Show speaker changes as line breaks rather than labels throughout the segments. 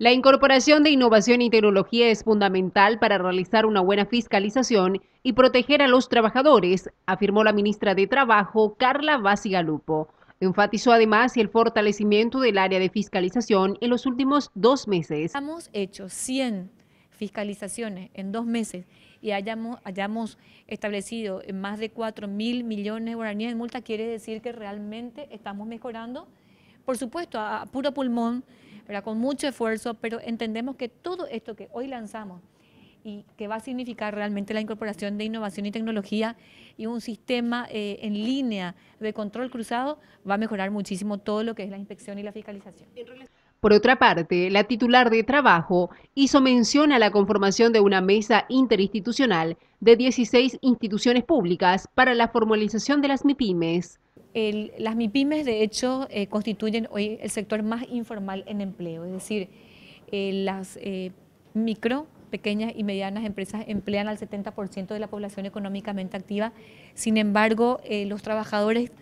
La incorporación de innovación y tecnología es fundamental para realizar una buena fiscalización y proteger a los trabajadores, afirmó la ministra de Trabajo, Carla Basigalupo. Enfatizó además el fortalecimiento del área de fiscalización en los últimos dos meses.
Hemos hecho 100 fiscalizaciones en dos meses y hayamos, hayamos establecido más de 4 mil millones de guaraníes de multa, quiere decir que realmente estamos mejorando por supuesto, a, puro pulmón, con mucho esfuerzo, pero entendemos que todo esto que hoy lanzamos y que va a significar realmente la incorporación de innovación y tecnología y un sistema eh, en línea de control cruzado, va a mejorar muchísimo todo lo que es la inspección y la fiscalización.
Por otra parte, la titular de trabajo hizo mención a la conformación de una mesa interinstitucional
de 16 instituciones
públicas para la formalización de las MIPIMES
las MIPIMES, de hecho, eh, constituyen hoy el sector más informal en empleo, es decir, eh, las eh, micro, pequeñas y medianas empresas emplean al 70% de la población económicamente activa, sin embargo, los trabajadores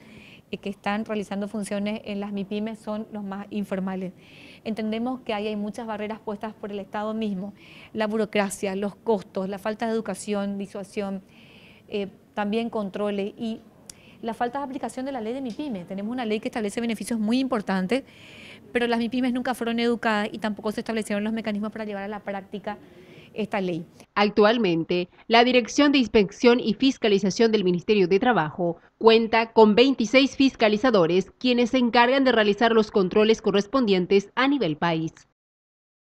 que están realizando funciones en las MIPIMES son los más informales. Entendemos que ahí hay muchas barreras puestas por el Estado mismo, la burocracia, los costos, la falta de educación, disuasión, también controles y la falta de aplicación de la ley de MIPYME. Tenemos una ley que establece beneficios muy importantes, pero las MIPYMES nunca fueron educadas y tampoco se establecieron los mecanismos para llevar a la práctica
esta ley. Actualmente, la Dirección de Inspección y Fiscalización del Ministerio de Trabajo cuenta con 26 fiscalizadores quienes se encargan de realizar los controles correspondientes a nivel país.